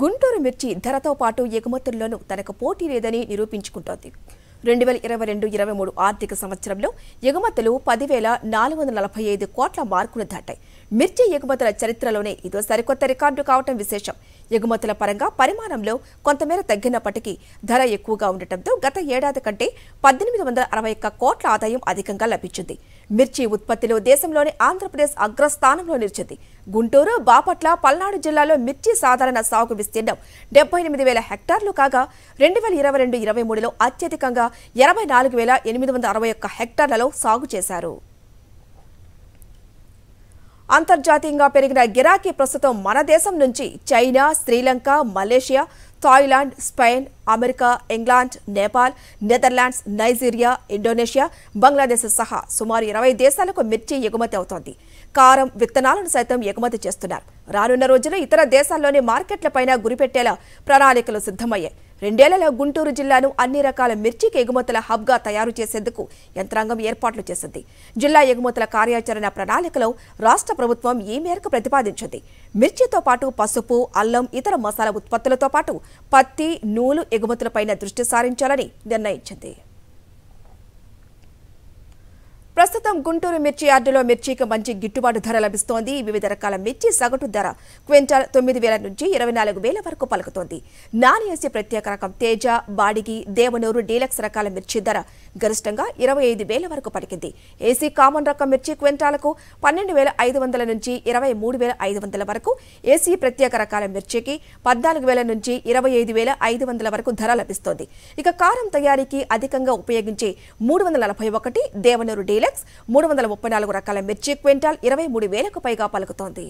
గుంటూరు మిర్చి ధరతో పాటు ఎగుమతుల్లోనూ తనకు పోటీ లేదని నిరూపించుకుంటోంది రెండు వేల ఇరవై రెండు ఇరవై మూడు ఆర్థిక సంవత్సరంలో ఎగుమతులు పదివేల నాలుగు వందల నలభై ఐదు కోట్ల మార్కును దాటాయి మిర్చి ఎగుమతుల చరిత్రలోనే ఇదో సరికొత్త రికార్డు కావటం విశేషం ఎగుమతుల పరంగా పరిమాణంలో కొంతమేర తగ్గినప్పటికీ ధర ఎక్కువగా ఉండటంతో గత ఏడాది కంటే పద్దెనిమిది వందల అరవై ఒక్క కోట్ల ఆదాయం అధికంగా లభించింది మిర్చి ఉత్పత్తిలో దేశంలోని ఆంధ్రప్రదేశ్ అగ్రస్థానంలో నిలిచింది గుంటూరు బాపట్ల పల్నాడు జిల్లాలో మిర్చి సాధారణ సాగు విస్తీర్ణం డెబ్బై ఎనిమిది వేల హెక్టార్లు కాగా రెండు వేల ఇరవై రెండు ఇరవై మూడులో అత్యధికంగా ఇరవై నాలుగు వేల ఎనిమిది వందల అరవై ఒక్క హెక్టార్లలో సాగు చేశారు అంతర్జాతీయంగా పెరిగిన గిరాకీ ప్రస్తుతం మన దేశం నుంచి China Sri Lanka Malaysia Thailand Spain America England Nepal Netherlands Nigeria Indonesia Bangladesh సహా సుమారు ఇరవై దేశాలకు మిర్చి ఎగుమతి అవుతోంది కారం విత్తనాలను సైతం ఎగుమతి చేస్తున్నారు రానున్న రోజుల్లో ఇతర దేశాల్లోని మార్కెట్లపైన గురిపెట్టేలా ప్రణాళికలు సిద్ధమయ్యాయి రెండేళ్లలో గుంటూరు జిల్లాను అన్ని రకాల మిర్చికి ఎగుమతుల హబ్గా తయారు చేసేందుకు యంత్రాంగం ఏర్పాట్లు చేసింది జిల్లా ఎగుమతుల కార్యాచరణ ప్రణాళికలో రాష్ట్ర ప్రభుత్వం ఈ మేరకు ప్రతిపాదించింది మిర్చితో పాటు పసుపు అల్లం ఇతర మసాలా ఉత్పత్తులతో పాటు పత్తి నూలు ఎగుమతులపైన దృష్టి సారించాలని నిర్ణయించింది ప్రస్తుతం గుంటూరు మిర్చి యార్డులో మిర్చికి మంచి గిట్టుబాటు ధర లభిస్తోంది వివిధ రకాల మిర్చి సగటు ధర క్వింటాల్ తొమ్మిది వేల నుంచి ఇరవై నాలుగు వేల వరకు పలుకుతోంది ఏసీ ప్రత్యేక రకం తేజ బాడిగి దేవనూరు డీలక్స్ రకాల మిర్చి ధర గరిష్టంగా ఇరవై ఐదు వేల వరకు పలికింది ఏసీ కామన్ రకం మిర్చి క్వింటాలకు పన్నెండు వేల ఐదు వందల నుంచి ఇరవై మూడు వేల ఐదు వందల వరకు ఏసీ ప్రత్యేక రకాల మిర్చికి పద్నాలుగు వేల నుంచి ఇరవై ఐదు వేల ఐదు వందల వరకు ధర లభిస్తోంది ఇక కారం తయారీకి అధికంగా ఉపయోగించే మూడు వందల నలభై ఒకటి దేవనూరు డీలక్స్ ఇండెక్స్ మూడు వందల ముప్పై నాలుగు రకాల మిర్చి క్వింటాల్ ఇరవై మూడు వేలకు పైగా పలుకుతోంది